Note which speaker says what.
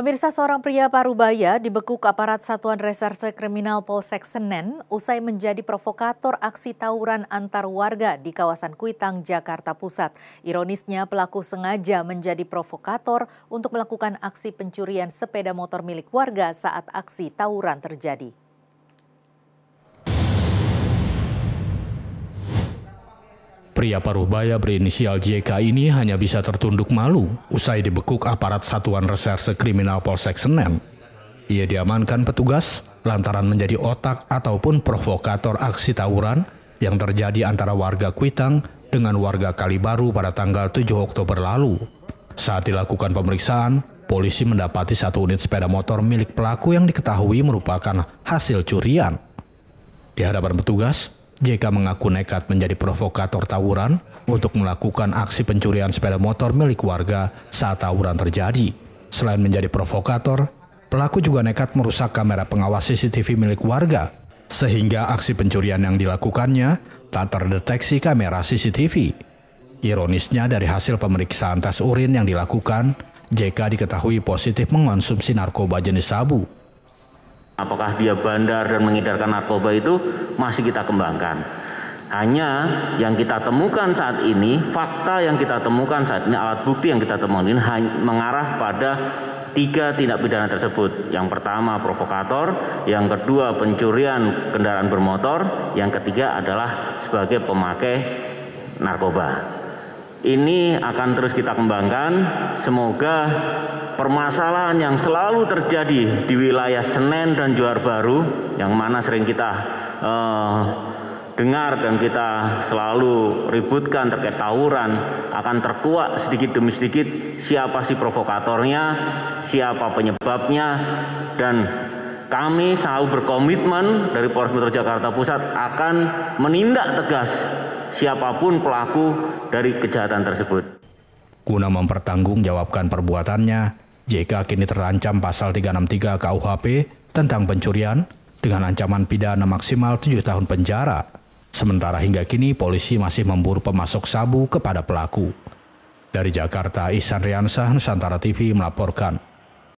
Speaker 1: Pemirsa seorang pria Parubaya dibekuk aparat Satuan Reserse Kriminal Polsek Senen usai menjadi provokator aksi tawuran antar warga di kawasan Kuitang, Jakarta Pusat. Ironisnya pelaku sengaja menjadi provokator untuk melakukan aksi pencurian sepeda motor milik warga saat aksi tawuran terjadi.
Speaker 2: Pria paruh baya berinisial JK ini hanya bisa tertunduk malu usai dibekuk aparat Satuan Reserse Kriminal Polsek Senen. Ia diamankan petugas lantaran menjadi otak ataupun provokator aksi tawuran yang terjadi antara warga Kuitang dengan warga Kalibaru pada tanggal 7 Oktober lalu. Saat dilakukan pemeriksaan, polisi mendapati satu unit sepeda motor milik pelaku yang diketahui merupakan hasil curian. Di hadapan petugas, JK mengaku nekat menjadi provokator tawuran untuk melakukan aksi pencurian sepeda motor milik warga saat tawuran terjadi. Selain menjadi provokator, pelaku juga nekat merusak kamera pengawas CCTV milik warga sehingga aksi pencurian yang dilakukannya tak terdeteksi kamera CCTV. Ironisnya dari hasil pemeriksaan tes urin yang dilakukan, JK diketahui positif mengonsumsi narkoba jenis sabu.
Speaker 3: Apakah dia bandar dan mengedarkan narkoba itu masih kita kembangkan. Hanya yang kita temukan saat ini, fakta yang kita temukan saat ini, alat bukti yang kita temukan ini mengarah pada tiga tindak pidana tersebut. Yang pertama provokator, yang kedua pencurian kendaraan bermotor, yang ketiga adalah sebagai pemakai narkoba ini akan terus kita kembangkan. Semoga permasalahan yang selalu terjadi di wilayah Senen dan Johar Baru, yang mana sering kita eh, dengar dan kita selalu ributkan terkait tawuran, akan terkuak sedikit demi sedikit siapa sih provokatornya, siapa penyebabnya, dan kami selalu berkomitmen dari Polres Metro Jakarta Pusat akan menindak tegas siapapun pelaku dari kejahatan tersebut.
Speaker 2: Guna mempertanggungjawabkan perbuatannya, JK kini terancam pasal 363 KUHP tentang pencurian dengan ancaman pidana maksimal 7 tahun penjara. Sementara hingga kini polisi masih memburu pemasok sabu
Speaker 1: kepada pelaku. Dari Jakarta, Isan Riansah, Nusantara TV melaporkan.